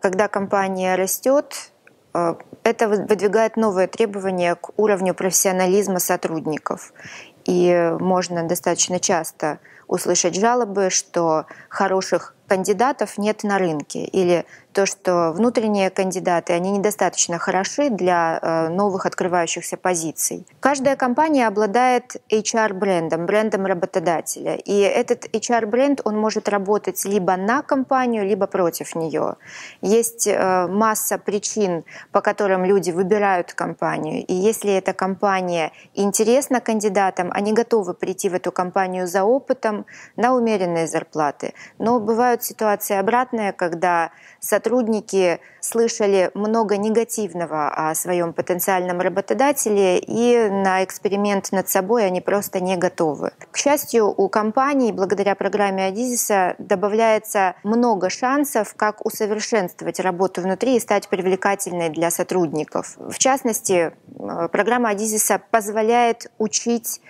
когда компания растет, э, это выдвигает новые требования к уровню профессионализма сотрудников. И можно достаточно часто услышать жалобы, что хороших кандидатов нет на рынке, или то, что внутренние кандидаты, они недостаточно хороши для э, новых открывающихся позиций. Каждая компания обладает HR-брендом, брендом работодателя, и этот HR-бренд, он может работать либо на компанию, либо против нее. Есть э, масса причин, по которым люди выбирают компанию, и если эта компания интересна кандидатам, они готовы прийти в эту компанию за опытом на умеренные зарплаты. Но бывают бывают ситуации обратные, когда сотрудники слышали много негативного о своем потенциальном работодателе, и на эксперимент над собой они просто не готовы. К счастью, у компаний благодаря программе Адизиса добавляется много шансов, как усовершенствовать работу внутри и стать привлекательной для сотрудников. В частности, э, программа Адизиса позволяет учить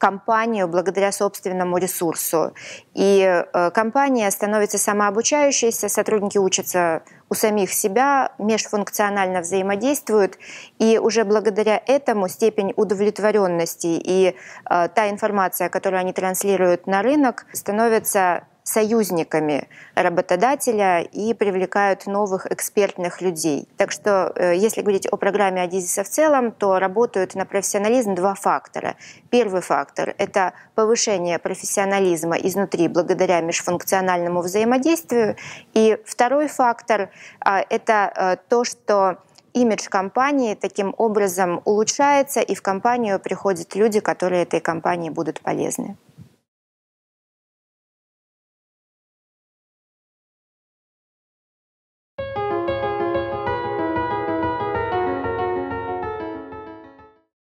компанию благодаря собственному ресурсу. И э, компания становится самообучающейся, сотрудники учатся у самих себя, межфункционально взаимодействуют, и уже благодаря этому степень удовлетворенности и э, та информация, которую они транслируют на рынок, становится союзниками работодателя и привлекают новых экспертных людей. Так что, э, если говорить о программе Адизиса в целом, то работают на профессионализм два фактора. Первый фактор – это повышение профессионализма изнутри благодаря межфункциональному взаимодействию. И второй фактор а, – это э, то, что имидж компании таким образом улучшается, и в компанию приходят люди, которые этой компании будут полезны.